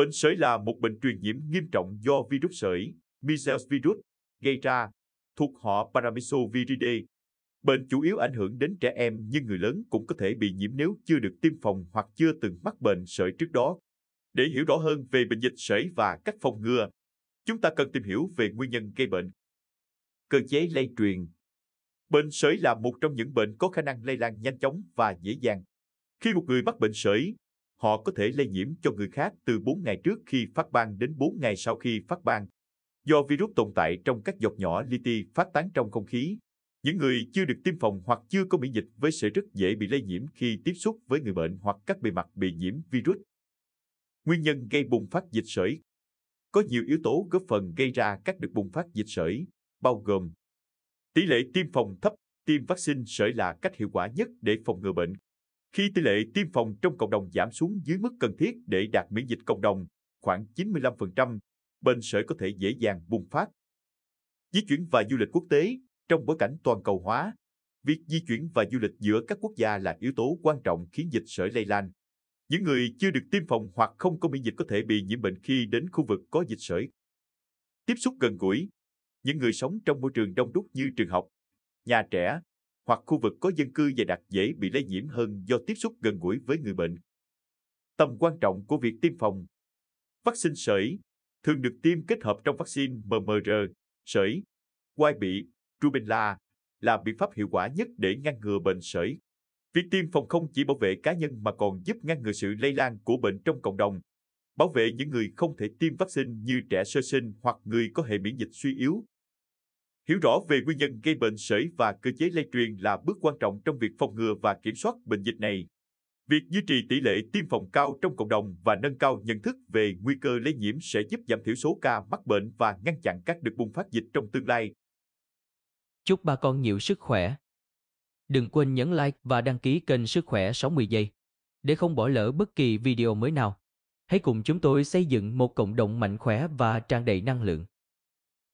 Bệnh sởi là một bệnh truyền nhiễm nghiêm trọng do virus sởi, measles virus, gây ra, thuộc họ Paramyxoviridae. Bệnh chủ yếu ảnh hưởng đến trẻ em nhưng người lớn cũng có thể bị nhiễm nếu chưa được tiêm phòng hoặc chưa từng mắc bệnh sởi trước đó. Để hiểu rõ hơn về bệnh dịch sởi và cách phòng ngừa, chúng ta cần tìm hiểu về nguyên nhân gây bệnh. Cơ chế lây truyền Bệnh sởi là một trong những bệnh có khả năng lây lan nhanh chóng và dễ dàng. Khi một người mắc bệnh sởi, họ có thể lây nhiễm cho người khác từ 4 ngày trước khi phát ban đến 4 ngày sau khi phát ban. Do virus tồn tại trong các giọt nhỏ li ti phát tán trong không khí, những người chưa được tiêm phòng hoặc chưa có miễn dịch với sẽ rất dễ bị lây nhiễm khi tiếp xúc với người bệnh hoặc các bề mặt bị nhiễm virus. Nguyên nhân gây bùng phát dịch sởi Có nhiều yếu tố góp phần gây ra các đợt bùng phát dịch sởi, bao gồm tỷ lệ tiêm phòng thấp, tiêm vaccine sởi là cách hiệu quả nhất để phòng ngừa bệnh. Khi tỷ lệ tiêm phòng trong cộng đồng giảm xuống dưới mức cần thiết để đạt miễn dịch cộng đồng, khoảng 95%, bệnh sởi có thể dễ dàng bùng phát. Di chuyển và du lịch quốc tế trong bối cảnh toàn cầu hóa, việc di chuyển và du lịch giữa các quốc gia là yếu tố quan trọng khiến dịch sởi lây lan. Những người chưa được tiêm phòng hoặc không có miễn dịch có thể bị nhiễm bệnh khi đến khu vực có dịch sởi. Tiếp xúc gần gũi, những người sống trong môi trường đông đúc như trường học, nhà trẻ, hoặc khu vực có dân cư dày đặc dễ bị lây nhiễm hơn do tiếp xúc gần gũi với người bệnh. Tầm quan trọng của việc tiêm phòng Vaccine sởi thường được tiêm kết hợp trong vaccine MMR, sởi, quai bị, rubella là biện pháp hiệu quả nhất để ngăn ngừa bệnh sởi. Việc tiêm phòng không chỉ bảo vệ cá nhân mà còn giúp ngăn ngừa sự lây lan của bệnh trong cộng đồng, bảo vệ những người không thể tiêm vaccine như trẻ sơ sinh hoặc người có hệ miễn dịch suy yếu Hiểu rõ về nguyên nhân gây bệnh sởi và cơ chế lây truyền là bước quan trọng trong việc phòng ngừa và kiểm soát bệnh dịch này. Việc duy trì tỷ lệ tiêm phòng cao trong cộng đồng và nâng cao nhận thức về nguy cơ lây nhiễm sẽ giúp giảm thiểu số ca mắc bệnh và ngăn chặn các đợt bùng phát dịch trong tương lai. Chúc bà con nhiều sức khỏe. Đừng quên nhấn like và đăng ký kênh Sức khỏe 60 giây để không bỏ lỡ bất kỳ video mới nào. Hãy cùng chúng tôi xây dựng một cộng đồng mạnh khỏe và tràn đầy năng lượng.